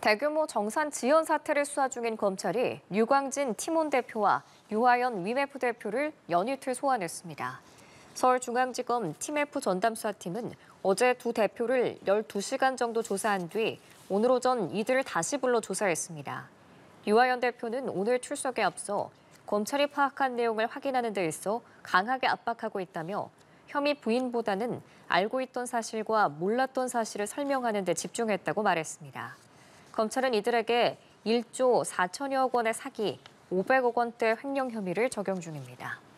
대규모 정산 지연 사태를 수사 중인 검찰이 유광진 팀원 대표와 유하연 위메프 대표를 연이틀 소환했습니다. 서울중앙지검 팀F 전담수사팀은 어제 두 대표를 12시간 정도 조사한 뒤 오늘 오전 이들을 다시 불러 조사했습니다. 유하연 대표는 오늘 출석에 앞서 검찰이 파악한 내용을 확인하는 데 있어 강하게 압박하고 있다며 혐의 부인보다는 알고 있던 사실과 몰랐던 사실을 설명하는 데 집중했다고 말했습니다. 검찰은 이들에게 1조 4천여 억 원의 사기, 500억 원대 횡령 혐의를 적용 중입니다.